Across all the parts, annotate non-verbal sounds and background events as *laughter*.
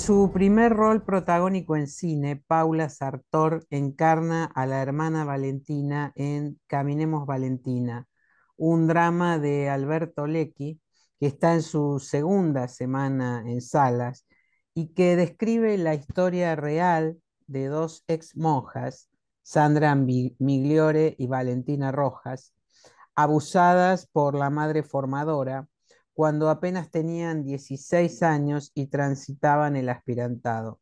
su primer rol protagónico en cine, Paula Sartor encarna a la hermana Valentina en Caminemos Valentina, un drama de Alberto Lecchi que está en su segunda semana en salas y que describe la historia real de dos ex monjas, Sandra Migliore y Valentina Rojas, abusadas por la madre formadora cuando apenas tenían 16 años y transitaban el aspirantado.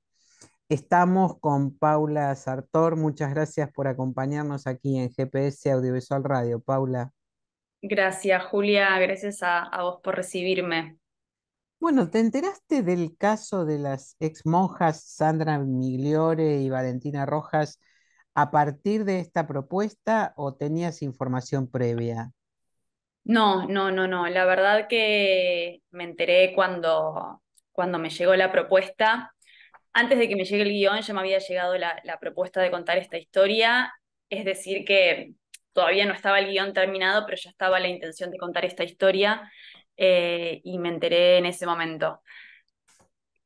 Estamos con Paula Sartor. Muchas gracias por acompañarnos aquí en GPS Audiovisual Radio. Paula. Gracias, Julia. Gracias a, a vos por recibirme. Bueno, ¿te enteraste del caso de las ex monjas Sandra Migliore y Valentina Rojas a partir de esta propuesta o tenías información previa? No, no, no, no. La verdad que me enteré cuando, cuando me llegó la propuesta. Antes de que me llegue el guión ya me había llegado la, propuesta de contar esta historia. Es decir, que todavía no estaba el guión terminado, pero ya estaba la intención de contar esta historia eh, y me enteré en ese momento.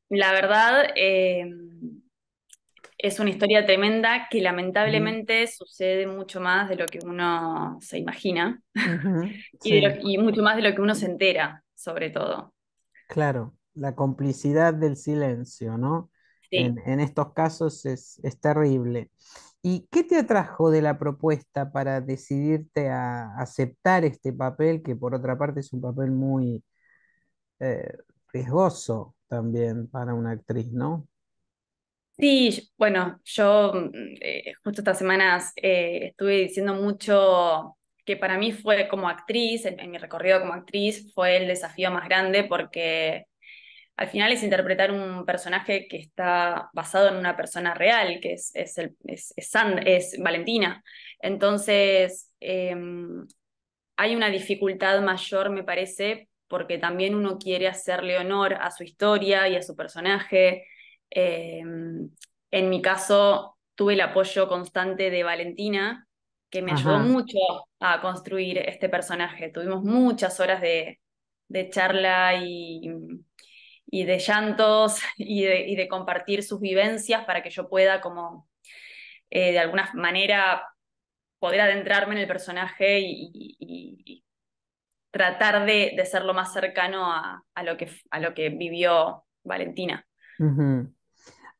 La verdad, em, es una historia tremenda que lamentablemente sucede mucho más de lo que uno se imagina *laughs* y, mucho más de lo que uno se entera, sobre todo. Claro, la complicidad del silencio, ¿no? En, estos casos es, terrible. ¿Y qué te atrajo de la propuesta para decidirte a aceptar este papel, que por otra parte es un papel muy eh, riesgoso también para una actriz, ¿no? Sí, bueno, yo mm, eh, justo estas semanas eh, estuve diciendo mucho que para mí fue como actriz, en, mi recorrido como actriz fue el desafío más grande porque al final es interpretar un personaje que está basado en una persona real, que es, el, es, Valentina. Entonces, em, hay una dificultad mayor, me parece, porque también uno quiere hacerle honor a su historia y a su personaje Em, en mi caso, tuve el apoyo constante de Valentina, que me ayudó mucho a construir este personaje. Tuvimos muchas horas de, charla y, y, de llantos *laughs* y de, compartir sus vivencias para que yo pueda como eh, de alguna manera poder adentrarme en el personaje y, tratar de, de, ser lo más cercano a, lo que, a lo que vivió Valentina.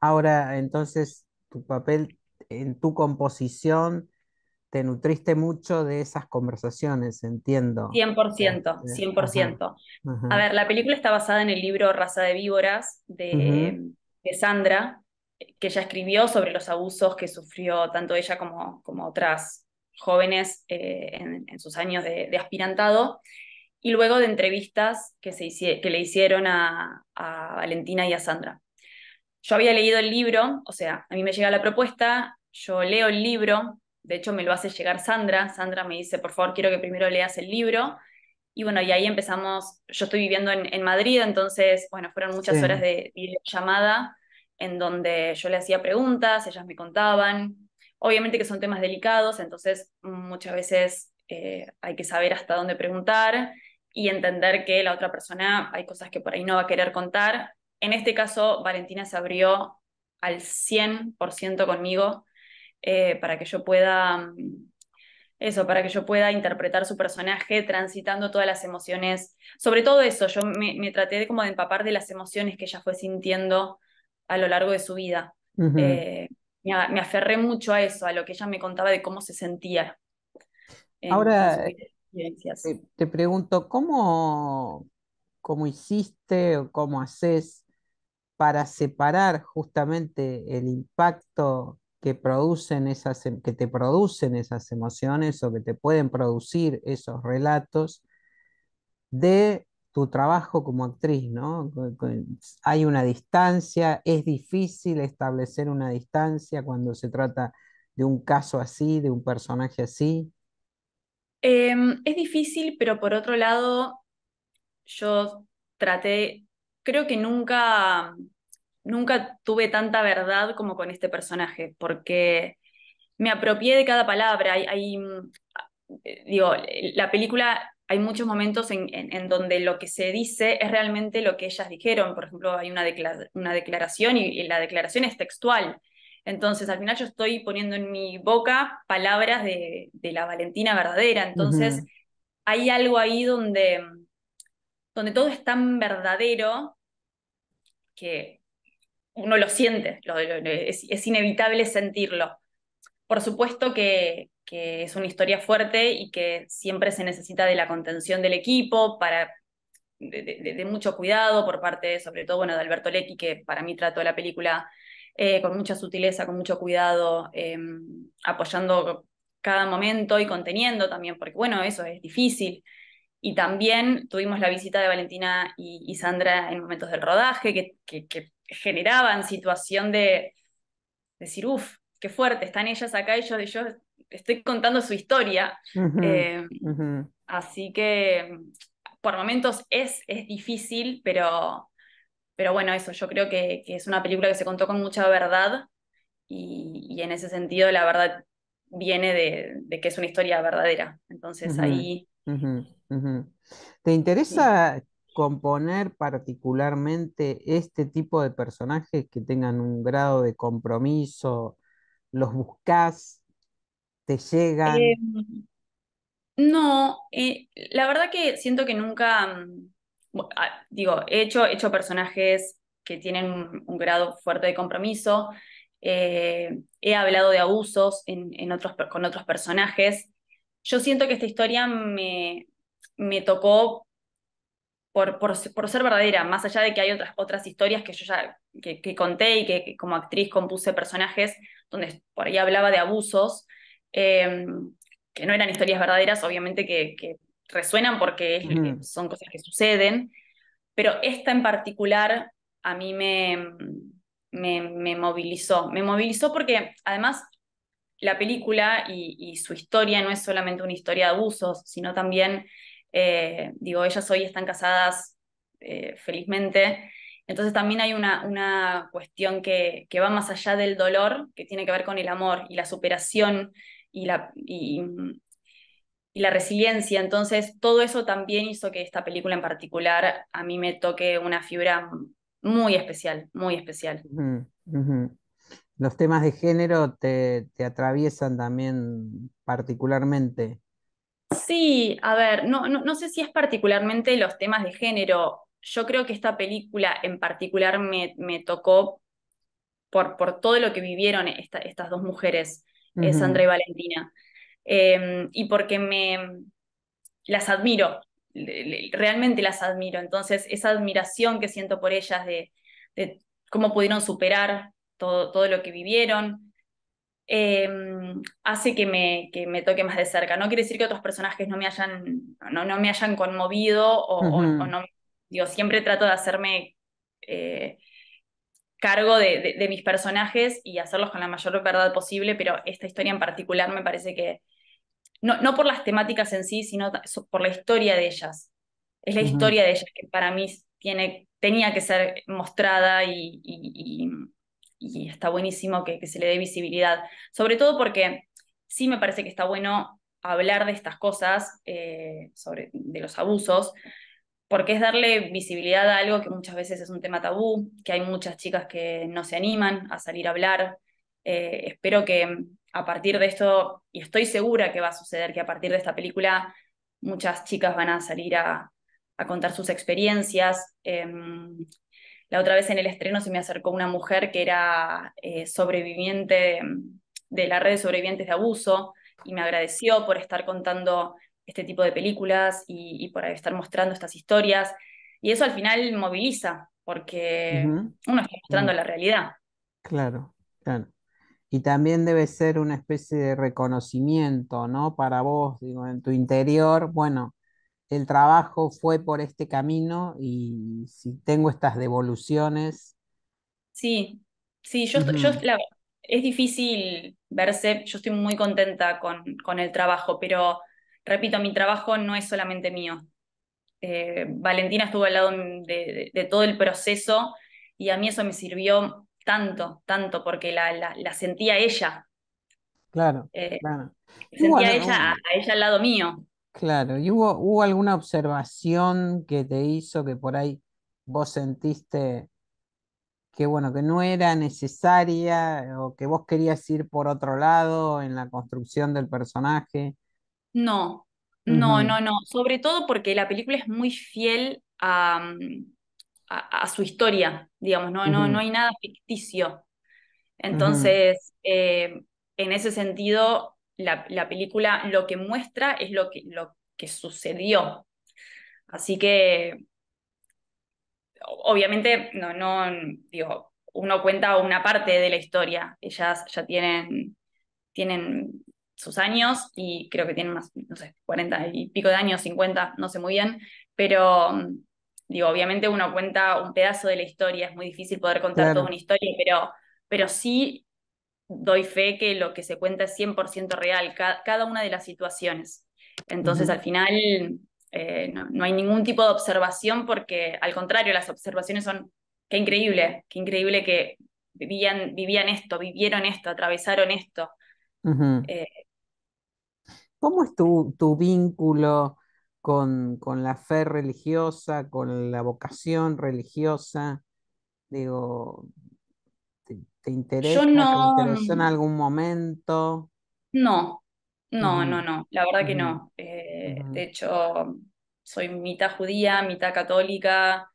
Ahora, entonces, tu papel en tu composición, te nutriste mucho de esas conversaciones, entiendo. 100%, 100%. Este, a ver, la película está basada en el libro Raza de Víboras de, Sandra, que ella escribió sobre los abusos que sufrió tanto ella como, como otras jóvenes eh, en, sus años de, aspirantado, y luego de entrevistas que, se que le hicieron a, a Valentina y a Sandra. Yo había leído el libro, o sea, a mí me llega la propuesta, yo leo el libro, de hecho me lo hace llegar Sandra, Sandra me dice, por favor, quiero que primero leas el libro, y bueno, y ahí empezamos, yo estoy viviendo en, en Madrid, entonces, bueno, fueron muchas horas de llamada, en donde yo le hacía preguntas, ellas me contaban, obviamente que son temas delicados, entonces muchas veces eh, hay que saber hasta dónde preguntar y entender que la otra persona hay cosas que por ahí no va a querer contar en este caso, Valentina se abrió al 100% conmigo eh, para que yo pueda, mm, eso, para que yo pueda interpretar su personaje transitando todas las emociones. Sobre todo eso, yo me, traté de como de empapar de las emociones que ella fue sintiendo a lo largo de su vida. Eh, me, aferré mucho a eso, a lo que ella me contaba de cómo se sentía. Ahora, eh, te, pregunto, ¿cómo, cómo hiciste o cómo haces para separar justamente el impacto que, producen esas, em, que te producen esas emociones o que te pueden producir esos relatos de tu trabajo como actriz, ¿no? Hay una distancia, es difícil establecer una distancia cuando se trata de un caso así, de un personaje así. Em, es difícil, pero por otro lado, yo traté creo que nunca, nunca tuve tanta verdad como con este personaje, porque me apropié de cada palabra. Hay, mm, eh, digo, la película hay muchos momentos en, en, donde lo que se dice es realmente lo que ellas dijeron. Por ejemplo, hay una, una declaración y, la declaración es textual. Entonces, al final yo estoy poniendo en mi boca palabras de, de la Valentina verdadera. Entonces, hay algo ahí donde mm, donde todo es tan verdadero que uno lo siente, es, inevitable sentirlo. Por supuesto que, es una historia fuerte y que siempre se necesita de la contención del equipo, para, de, mucho cuidado por parte, sobre todo, bueno, de Alberto Lecky, que para mí trató la película eh, con mucha sutileza, con mucho cuidado, em, apoyando cada momento y conteniendo también, porque bueno, eso es difícil. Y también tuvimos la visita de Valentina y, Sandra en momentos del rodaje que, generaban situación de, decir, uff, qué fuerte, están ellas acá y yo, estoy contando su historia. Eh, así que por momentos es, es difícil, pero, pero bueno, eso, yo creo que, es una película que se contó con mucha verdad y, y en ese sentido la verdad viene de, que es una historia verdadera. Entonces ahí ¿Te interesa componer particularmente este tipo de personajes que tengan un grado de compromiso? ¿Los buscas? ¿Te llegan? Em, no, eh, la verdad que siento que nunca, mm, ah, digo, he hecho, personajes que tienen un, grado fuerte de compromiso. Eh, he hablado de abusos en, otros, con otros personajes. Yo siento que esta historia me, me tocó por, por, ser verdadera, más allá de que hay otras, otras historias que yo ya que, conté y que, como actriz compuse personajes donde por ahí hablaba de abusos, em, que no eran historias verdaderas, obviamente que, resuenan porque son cosas que suceden, pero esta en particular a mí me, me, movilizó. Me movilizó porque además la película y, su historia no es solamente una historia de abusos, sino también eh, digo, ellas hoy están casadas eh, felizmente. Entonces también hay una, cuestión que, va más allá del dolor, que tiene que ver con el amor y la superación y la, y, la resiliencia. Entonces todo eso también hizo que esta película en particular a mí me toque una fibra muy especial, muy especial. Los temas de género te, te atraviesan también particularmente. Sí, a ver, no, sé si es particularmente los temas de género. Yo creo que esta película en particular me, tocó por, todo lo que vivieron estas dos mujeres, eh, Sandra y Valentina. Eh, y porque me las admiro, realmente las admiro. Entonces, esa admiración que siento por ellas de, cómo pudieron superar todo lo que vivieron, Em, hace que me, que me toque más de cerca. No quiere decir que otros personajes no me hayan, no, no me hayan conmovido o, no. Digo, siempre trato de hacerme eh, cargo de, mis personajes y hacerlos con la mayor verdad posible, pero esta historia en particular me parece que, no, no por las temáticas en sí, sino por la historia de ellas. Es la historia de ellas que para mí tiene, tenía que ser mostrada y y está buenísimo que, se le dé visibilidad, sobre todo porque sí me parece que está bueno hablar de estas cosas, eh, sobre, de los abusos, porque es darle visibilidad a algo que muchas veces es un tema tabú, que hay muchas chicas que no se animan a salir a hablar. Eh, espero que a partir de esto, y estoy segura que va a suceder, que a partir de esta película muchas chicas van a salir a, contar sus experiencias. Em, la otra vez en el estreno se me acercó una mujer que era eh, sobreviviente mm, de la red de sobrevivientes de abuso y me agradeció por estar contando este tipo de películas y, por estar mostrando estas historias. Y eso al final moviliza, porque uno está mostrando la realidad. Claro, claro. Y también debe ser una especie de reconocimiento, ¿no? Para vos, digo, en tu interior, bueno, el trabajo fue por este camino y si tengo estas devoluciones. Sí, sí, yo, es difícil verse, yo estoy muy contenta con, con, el trabajo, pero repito, mi trabajo no es solamente mío. Eh, Valentina estuvo al lado de, todo el proceso y a mí eso me sirvió tanto, tanto, porque la, sentía ella. Claro, eh, Sentía a ella al lado mío. Claro, ¿y hubo, alguna observación que te hizo que por ahí vos sentiste que bueno, que no era necesaria o que vos querías ir por otro lado en la construcción del personaje? No, no, no, no. Sobre todo porque la película es muy fiel a, mm, su historia, digamos, no, no, hay nada ficticio. Entonces, eh, en ese sentido, la, película lo que muestra es lo que, lo que sucedió. Así que, obviamente, no, no, digo, uno cuenta una parte de la historia. Ellas ya tienen, tienen sus años y creo que tienen más, no sé, 40 y pico de años, 50, no sé muy bien, pero mm, digo, obviamente uno cuenta un pedazo de la historia, es muy difícil poder contar toda una historia, pero, pero sí doy fe que lo que se cuenta es 100% real, cada una de las situaciones. Entonces, al final, eh, no, hay ningún tipo de observación porque, al contrario, las observaciones son, qué increíble, qué increíble que vivían, vivían esto, vivieron esto, atravesaron esto. Eh, ¿Cómo es tu, tu vínculo con, con, la fe religiosa, con la vocación religiosa? Digo, ¿Te, interesa? en mm, algún momento? No, no, no, mm. no, la verdad que mm. no. Eh, de hecho, soy mitad judía, mitad católica,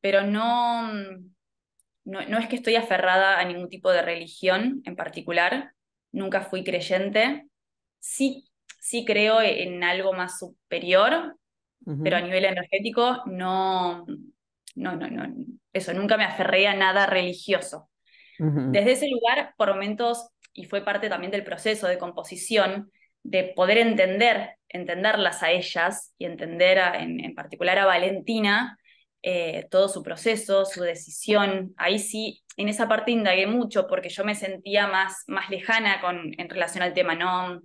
pero no, no, es que estoy aferrada a ningún tipo de religión en particular, nunca fui creyente, sí, sí creo en algo más superior, pero a nivel energético no, no, no, no, eso, nunca me aferré a nada religioso. Desde ese lugar, por momentos, y fue parte también del proceso de composición, de poder entender, entenderlas a ellas y entender en, particular a Valentina, eh, todo su proceso, su decisión. Ahí sí, en esa parte indagué mucho porque yo me sentía más, más lejana con, en relación al tema, no,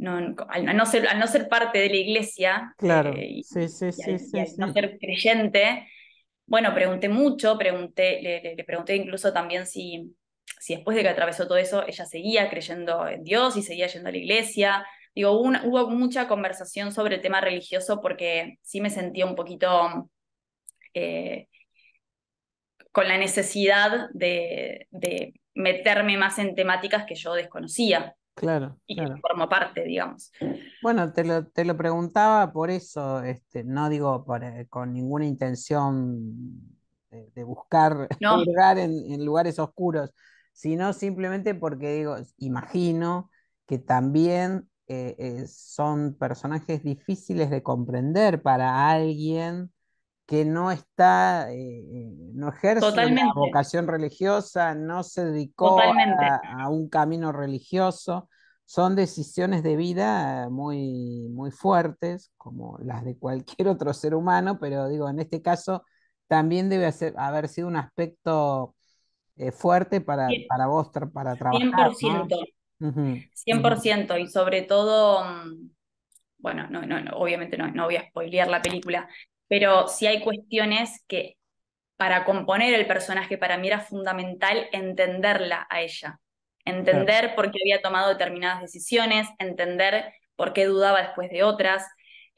no, al, no ser, parte de la iglesia, claro. y, no ser creyente, bueno, pregunté mucho, pregunté, le, pregunté incluso también si, si después de que atravesó todo eso, ella seguía creyendo en Dios y seguía yendo a la iglesia. Digo, hubo, hubo mucha conversación sobre el tema religioso porque sí me sentía un poquito eh, con la necesidad de, de meterme más en temáticas que yo desconocía. Claro. Y parte, digamos. Bueno, te lo, preguntaba por eso, este, no digo eh, con ninguna intención de, buscar *laughs* lugar en, lugares oscuros, sino simplemente porque digo, imagino que también eh, eh, son personajes difíciles de comprender para alguien que no está, eh, eh, no ejerce una vocación religiosa, no se dedicó a, un camino religioso. Son decisiones de vida muy, muy fuertes, como las de cualquier *laughs* otro ser humano, pero digo, en este caso también debe haber sido un aspecto eh, fuerte para, para vos, para trabajar. 100%. 100%, y sobre todo, mm, bueno, no, obviamente no, no voy a spoilear la película, pero sí hay cuestiones que para componer el personaje para mí era fundamental entenderla a ella, entender por qué había tomado determinadas decisiones, entender por qué dudaba después de otras.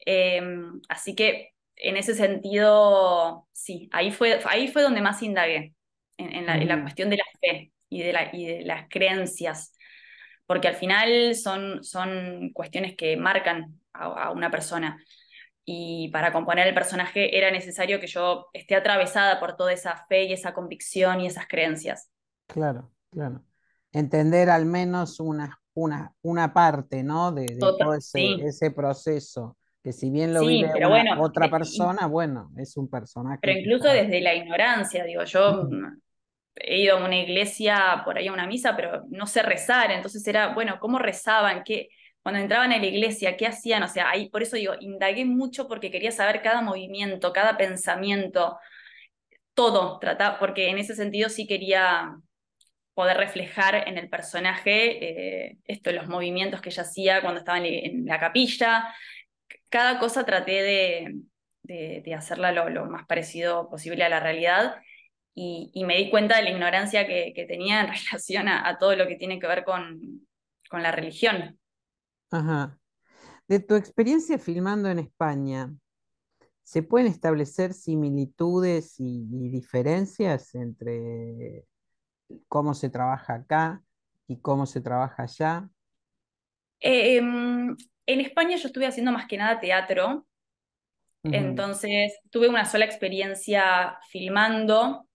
Eh, así que en ese sentido, sí, ahí fue, ahí fue donde más indagué, en, la, mm. cuestión de la fe y de, las creencias, porque al final son, son cuestiones que marcan a una persona y para componer el personaje era necesario que yo esté atravesada por toda esa fe y esa convicción y esas creencias. Claro, claro. Entender al menos una, una, una parte, ¿no? De, todo ese, proceso. Que si bien lo vive otra eh, persona, bueno, es un personaje. Pero incluso desde la ignorancia, digo, yo he ido a una iglesia, por ahí a una misa, pero no sé rezar, entonces era, bueno, ¿cómo rezaban? ¿Qué, cuando entraban a la iglesia, qué hacían, o sea, ahí, por eso digo, indagué mucho porque quería saber cada movimiento, cada pensamiento, todo, porque en ese sentido sí quería poder reflejar en el personaje eh, esto, los movimientos que ella hacía cuando estaba en, la capilla. Cada cosa traté de, hacerla lo, más parecido posible a la realidad y, me di cuenta de la ignorancia que, tenía en *laughs* relación a, a, todo lo que tiene que ver con la religión. Ajá. De tu experiencia filmando en España, ¿se pueden establecer similitudes y, diferencias entre cómo se trabaja acá y cómo se trabaja allá? Eh, em, en España yo estuve haciendo más que nada teatro, entonces tuve una sola experiencia filmando,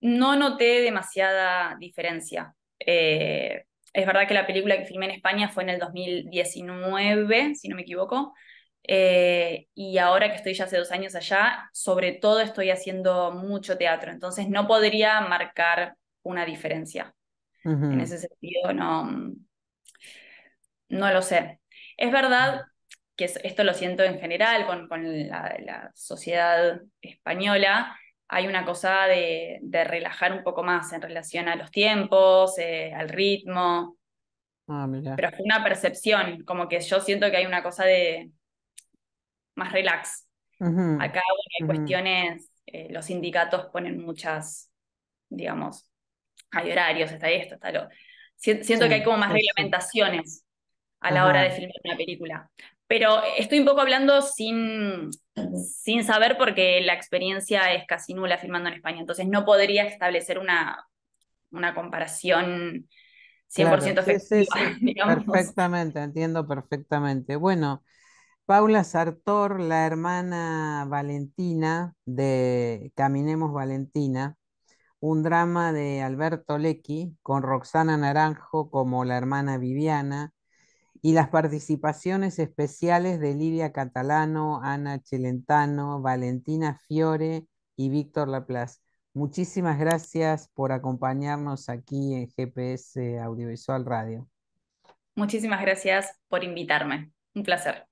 no noté demasiada diferencia. Eh, es verdad que la película que filmé en España fue en el 2019, si no me equivoco, eh, y ahora que estoy ya hace dos años allá, sobre todo estoy haciendo mucho teatro, entonces no podría marcar una diferencia. En ese sentido, no, mm, no lo sé. Es verdad que esto lo siento en general con, la sociedad española, hay una cosa de, relajar un poco más en relación a los tiempos, eh, al ritmo. Ah, mira. Pero fue una percepción, como que yo siento que hay una cosa de más relax. Acá hay cuestiones, eh, los sindicatos ponen muchas, digamos, hay horarios, está esto, está lo. Siento que hay como más reglamentaciones a la hora de filmar una película. Pero estoy un poco hablando sin, saber porque la experiencia es casi nula firmando en España, entonces no podría establecer una, comparación 100% efectiva. *laughs* Perfectamente, entiendo perfectamente. Bueno, Paula Sartor, la hermana Valentina de Caminemos Valentina, un drama de Alberto Lecky con Roxana Naranjo como la hermana Viviana y las participaciones especiales de Lidia Catalano, Ana Chelentano, Valentina Fiore y Víctor Laplace. Muchísimas gracias por acompañarnos aquí en GPS Audiovisual Radio. Muchísimas gracias por invitarme. Un placer.